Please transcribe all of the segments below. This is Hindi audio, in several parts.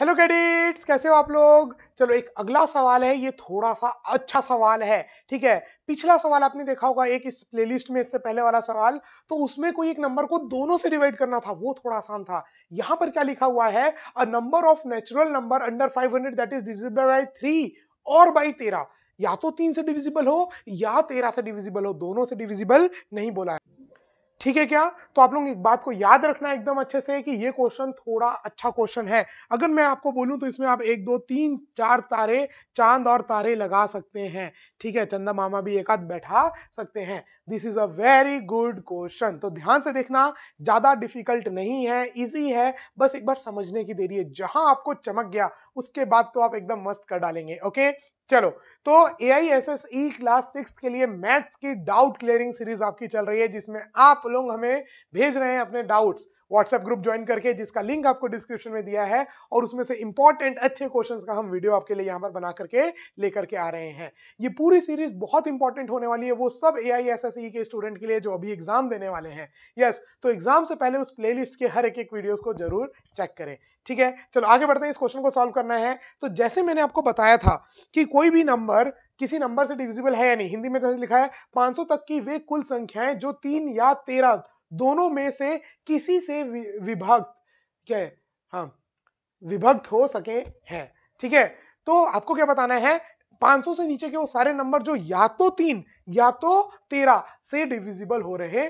हेलो कैडेट्स कैसे हो आप लोग चलो एक अगला सवाल है ये थोड़ा सा अच्छा सवाल है ठीक है पिछला सवाल आपने देखा होगा एक इस प्लेलिस्ट में इससे पहले वाला सवाल तो उसमें कोई एक नंबर को दोनों से डिवाइड करना था वो थोड़ा आसान था यहां पर क्या लिखा हुआ है a number of natural number under 500 that is divisible by three और बाई तेरह या तो तीन से डिविजिबल हो या तेरह से डिविजिबल हो दोनों से डिविजिबल नहीं बोला है ठीक है क्या तो आप लोग एक बात को याद रखना एकदम अच्छे से कि ये क्वेश्चन थोड़ा अच्छा क्वेश्चन है अगर मैं आपको बोलूं तो इसमें आप एक दो तीन चार तारे चांद और तारे लगा सकते हैं ठीक है चंदा मामा भी एक आध बैठा सकते हैं this is a very good question तो ध्यान से देखना ज्यादा डिफिकल्ट नहीं है इजी है बस एक बार समझने की देरी है जहां आपको चमक गया उसके बाद तो आप एकदम मस्त कर डालेंगे ओके चलो तो A I S S E class six के लिए मैथ्स की डाउट क्लियरिंग सीरीज आपकी चल रही है जिसमें आप लोग हमें भेज रहे हैं अपने डाउट्स व्हाट्सएप ग्रुप ज्वाइन करके जिसका लिंक आपको डिस्क्रिप्शन में दिया है और उसमें से इंपॉर्टेंट अच्छे क्वेश्चंस का हम वीडियो आपके लिए यहाँ पर बना करके लेकर के आ रहे हैं ये पूरी सीरीज बहुत इंपॉर्टेंट होने वाली है वो सब ए आई e के स्टूडेंट के लिए जो अभी एग्जाम देने वाले हैं यस yes, तो एग्जाम से पहले उस प्ले के हर एक एक वीडियोस को जरूर चेक करें ठीक है चलो आगे बढ़ते हैं इस क्वेश्चन को सॉल्व करना है तो जैसे मैंने आपको बताया था कि कोई भी नंबर किसी नंबर से डिविजिबल है या नहीं हिंदी में जैसे तो लिखा है 500 तक की वे कुल संख्याएं जो तीन या तेरह दोनों में से किसी से विभक्त क्या है हाँ विभक्त हो सके हैं ठीक है तो आपको क्या बताना है 500 से नीचे के वो सारे नंबर जो या तो तीन या तो तेरह से डिविजिबल हो रहे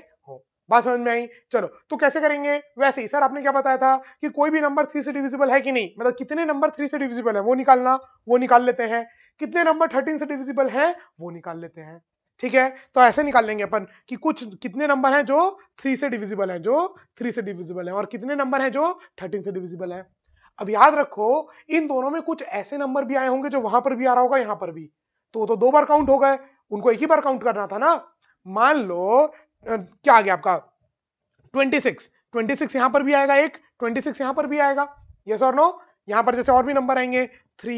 बात समझ में आई चलो तो कैसे करेंगे वैसे ही सर आपने क्या बताया था कि कोई भी नंबर थ्री से डिविजिबल है कि नहीं मतलब कितने नंबर थ्री से डिविजिबल है वो निकालना वो निकाल लेते हैं कितने नंबर थर्टीन से डिविजिबल है वो निकाल लेते हैं ठीक है तो ऐसे निकाल लेंगे अपन कि कुछ कितने नंबर हैं जो थ्री से डिविजिबल हैं जो थ्री से डिविजिबल हैं और कितने नंबर हैं जो थर्टीन से डिविजिबल हैं अब याद रखो इन दोनों में कुछ ऐसे नंबर भी आए होंगे जो वहां पर भी आ रहा होगा यहां पर भी तो तो दो बार काउंट हो गए उनको एक ही बार काउंट करना था ना मान लो क्या आ गया आपका 26 26 यहां पर भी आएगा एक 26 यहां पर भी आएगा यस और नो यहां पर जैसे और भी नंबर आएंगे three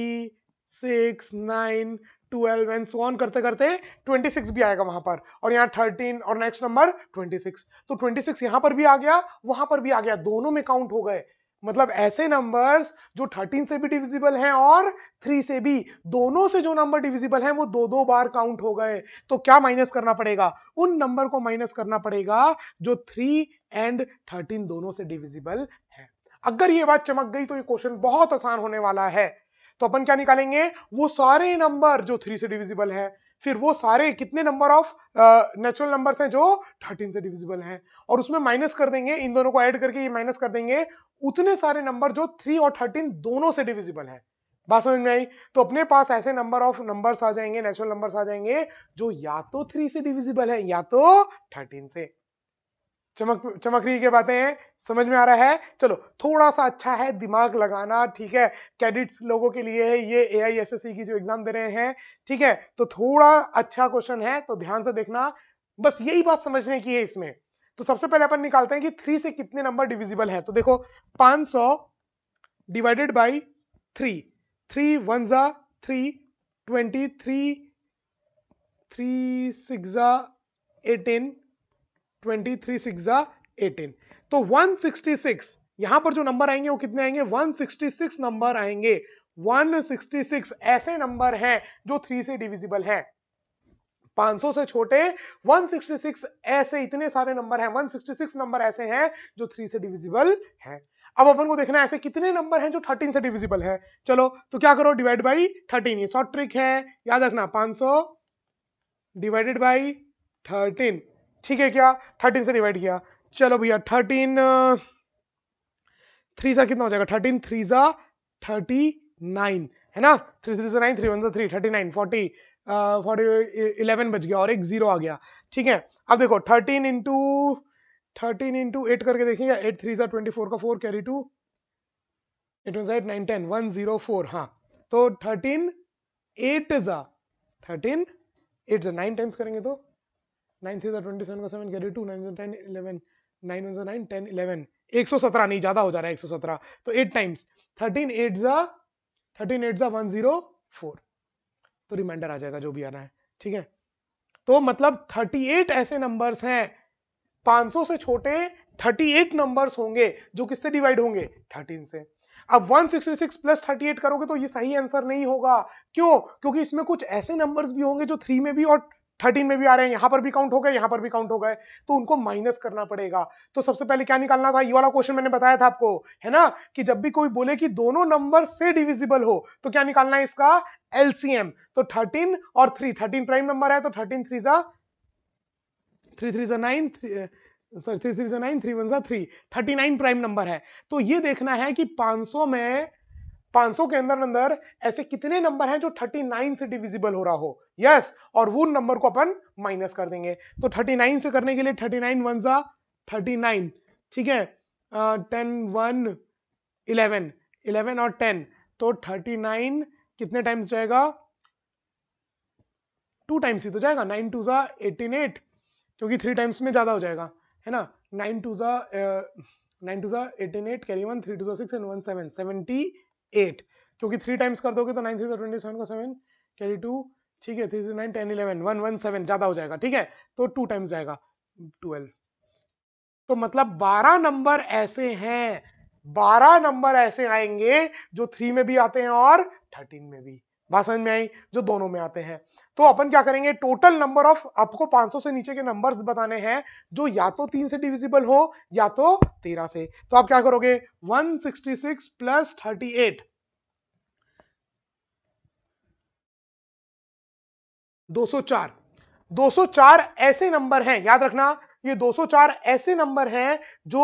six nine twelve and so on करते करते 26 भी आएगा वहां पर और यहाँ 13 और नेक्स्ट नंबर 26 तो 26 यहां पर भी आ गया वहां पर भी आ गया दोनों में काउंट हो गए मतलब ऐसे नंबर्स जो 13 से भी डिविजिबल हैं और 3 से भी दोनों से जो नंबर डिविजिबल हैं वो दो दो बार काउंट हो गए तो क्या माइनस करना पड़ेगा उन नंबर को माइनस करना पड़ेगा जो 3 एंड 13 दोनों से डिविजिबल है अगर ये बात चमक गई तो ये क्वेश्चन बहुत आसान होने वाला है तो अपन क्या निकालेंगे वो सारे नंबर जो थ्री से डिविजिबल है फिर वो सारे कितने नंबर ऑफ नेचुरल नंबर्स हैं जो 13 से डिविजिबल हैं और उसमें माइनस कर देंगे इन दोनों को ऐड करके ये माइनस कर देंगे उतने सारे नंबर जो थ्री और थर्टीन दोनों से डिविजिबल है बात समझ में आई तो अपने पास ऐसे नंबर ऑफ नंबर्स आ जाएंगे नेचुरल नंबर्स आ जाएंगे जो या तो थ्री से डिविजिबल है या तो थर्टीन से चमक चमक रही के बातें हैं समझ में आ रहा है चलो थोड़ा सा अच्छा है दिमाग लगाना ठीक है कैडिट्स लोगों के लिए है ये ए आई एस एस सी की जो एग्जाम दे रहे हैं ठीक है तो थोड़ा अच्छा क्वेश्चन है तो ध्यान से देखना बस यही बात समझने की है इसमें तो सबसे पहले अपन निकालते हैं कि थ्री से कितने नंबर डिविजिबल है तो देखो पांच सौ divided by three three one जा three twenty three three six eighteen twenty three six जा एटीन तो वन सिक्सटी सिक्स यहां पर जो नंबर आएंगे वो कितने आएंगे वन सिक्सटी सिक्स नंबर आएंगे 166 ऐसे नंबर हैं जो थ्री से डिविजिबल हैं 500 से छोटे 166 ऐसे इतने सारे नंबर हैं 166 नंबर ऐसे हैं जो 3 से डिविजिबल है अब अपन को देखना है ऐसे कितने नंबर हैं जो 13 से डिविजिबल है चलो तो क्या करो डिवाइड बाई 13 ये शॉर्ट ट्रिक है याद रखना 500 डिवाइडेड बाई 13 ठीक है क्या 13 से डिवाइड किया चलो भैया 13 थ्री सा कितना हो जाएगा थर्टीन थ्री सा थर्टी नाइन है ना थ्री थ्री सा नाइन थ्री वन सा three thirty nine forty eleven बच गया और एक जीरो आ गया ठीक है अब देखो thirteen into thirteen into eight करके देखेंगे एट थ्री सा ट्वेंटी फोर का four carry two eight nine ten one zero four हाँ तो थर्टीन एट जा थर्टीन एट जा नाइन टाइम्स करेंगे तो नाइन थ्री ट्वेंटी सेवन का seven carry two nine ten eleven nine one nine ten eleven एक सौ सत्रह नहीं ज्यादा हो जा रहा है एक सौ सत्रह तो एट टाइम्स थर्टीन एट जा थर्टीन एट जा वन जीरो फोर तो रिमाइंडर आ जाएगा जो भी आना है ठीक है तो मतलब 38 ऐसे नंबर्स हैं 500 से छोटे 38 नंबर्स होंगे जो किससे डिवाइड होंगे 13 से अब 166 प्लस 38 करोगे तो ये सही आंसर नहीं होगा क्यों क्योंकि इसमें कुछ ऐसे नंबर्स भी होंगे जो थ्री में भी और थर्टीन में भी आ रहे हैं यहां पर भी काउंट हो गए यहां पर भी काउंट हो गए तो उनको माइनस करना पड़ेगा तो सबसे पहले क्या निकालना था ये वाला क्वेश्चन मैंने बताया था आपको है ना कि जब भी कोई बोले कि दोनों नंबर से डिविजिबल हो तो क्या निकालना है इसका एलसीएम तो थर्टीन और थ्री थर्टीन प्राइम नंबर है तो थर्टीन थ्री सा थ्री थ्री सा नाइन सॉरी थ्री थ्री सा नाइन थ्री वन सा three thirty nine prime number है तो ये देखना है कि 500 में 500 के अंदर अंदर ऐसे कितने नंबर हैं जो 39 से डिविजिबल हो रहा हो यस yes, और वो नंबर को अपन माइनस कर देंगे तो 39 से करने के लिए 39 नाइन वन सा थर्टी ठीक है टेन वन इलेवन इलेवन और टेन तो 39 कितने टाइम्स जाएगा टू टाइम्स ही तो जाएगा नाइन टू सा एटीन एट क्योंकि थ्री टाइम्स में ज्यादा हो जाएगा है ना नाइन टू सा नाइन टू सा eighteen eight carry one three two सा six and one seven seventy eight क्योंकि थ्री टाइम्स कर दोगे तो नाइन थ्री ट्वेंटी सेवन का सेवन कैरी टू ठीक है three three nine ten eleven one one seven ज्यादा हो जाएगा ठीक है तो टू टाइम्स जाएगा ट्वेल्व तो मतलब बारह नंबर ऐसे हैं बारह नंबर ऐसे आएंगे जो थ्री में भी आते हैं और थर्टीन में भी भाषण में आई जो दोनों में आते हैं तो अपन क्या करेंगे टोटल नंबर ऑफ आपको 500 से नीचे के नंबर्स बताने हैं जो या तो तीन से डिविजिबल हो या तो तेरह से तो आप क्या करोगे 166 प्लस 38 204 204 ऐसे नंबर हैं याद रखना ये 204 ऐसे नंबर हैं जो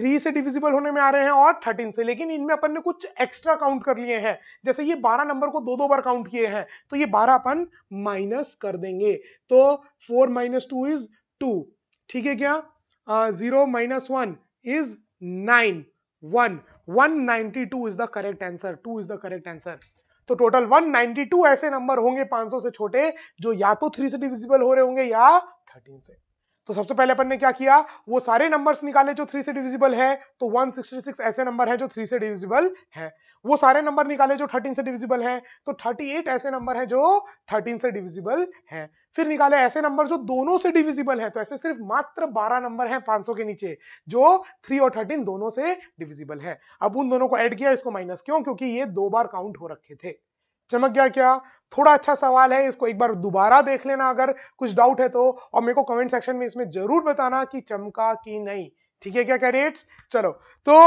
3 से डिविजिबल होने में आ रहे हैं और 13 से लेकिन इनमें अपन ने कुछ एक्स्ट्रा काउंट कर लिए हैं जैसे ये 12 नंबर को दो दो बार काउंट किए हैं तो ये 12 अपन माइनस कर देंगे तो 4 माइनस टू इज टू ठीक है क्या zero minus one is nine one one ninety two is the correct answer two is the correct answer तो टोटल 192 ऐसे नंबर होंगे 500 से छोटे जो या तो 3 से डिविजिबल हो रहे होंगे या 13 से तो सबसे पहले अपन ने क्या किया वो सारे नंबर्स निकाले जो थ्री से डिविजिबल है तो 166 ऐसे नंबर है जो थ्री से डिविजिबल है वो सारे नंबर निकाले जो 13 से डिविजिबल है तो 38 ऐसे नंबर है जो 13 से डिविजिबल है फिर निकाले ऐसे नंबर जो दोनों से डिविजिबल है तो ऐसे सिर्फ मात्र 12 नंबर है 500 के नीचे जो थ्री और थर्टीन दोनों से डिविजिबल है अब उन दोनों को एड किया इसको माइनस क्यों क्योंकि ये दो बार काउंट हो रखे थे चमक गया क्या थोड़ा अच्छा सवाल है इसको एक बार दोबारा देख लेना अगर कुछ डाउट है तो और मेरे को कमेंट सेक्शन में इसमें जरूर बताना कि चमका कि नहीं ठीक है क्या कैडेट्स चलो तो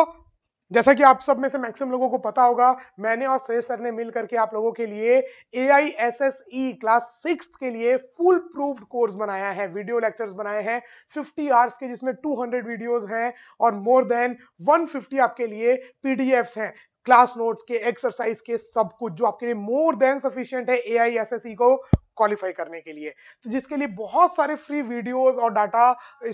जैसा कि आप सब में से मैक्सिमम लोगों को पता होगा मैंने और श्रेष सर ने मिल करके आप लोगों के लिए A I S S E class six के लिए फुल प्रूफ कोर्स बनाया है वीडियो लेक्चर्स बनाए हैं 50 आवर्स के जिसमें 200 वीडियोस हैं और मोर देन 150 आपके लिए पीडीएफ्स हैं क्लास नोट्स के एक्सरसाइज के सब कुछ जो आपके लिए मोर देन सफिशियंट है ए आई e को क्वालिफाई करने के लिए तो जिसके लिए बहुत सारे फ्री वीडियोस और डाटा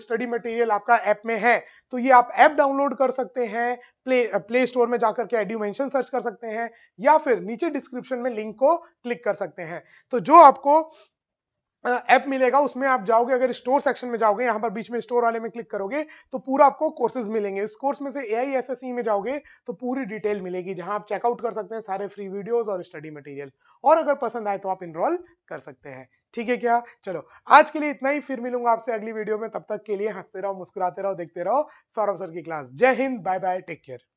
स्टडी मटेरियल आपका ऐप में है तो ये आप ऐप डाउनलोड कर सकते हैं प्ले प्ले स्टोर में जाकर के एड्यूमेंशन सर्च कर सकते हैं या फिर नीचे डिस्क्रिप्शन में लिंक को क्लिक कर सकते हैं तो जो आपको ऐप मिलेगा उसमें आप जाओगे अगर स्टोर सेक्शन में जाओगे यहाँ पर बीच में स्टोर वाले में क्लिक करोगे तो पूरा आपको कोर्सेज मिलेंगे इस कोर्स में से ए आई e में जाओगे तो पूरी डिटेल मिलेगी जहाँ आप चेकआउट कर सकते हैं सारे फ्री वीडियोस और स्टडी मटेरियल और अगर पसंद आए तो आप इनरोल कर सकते हैं ठीक है क्या चलो आज के लिए इतना ही फिर मिलूंगा आपसे अगली वीडियो में तब तक के लिए हंसते रहो मुस्कुराते रहो देखते रहो सौरभ सर की क्लास जय हिंद बाय बाय टेक केयर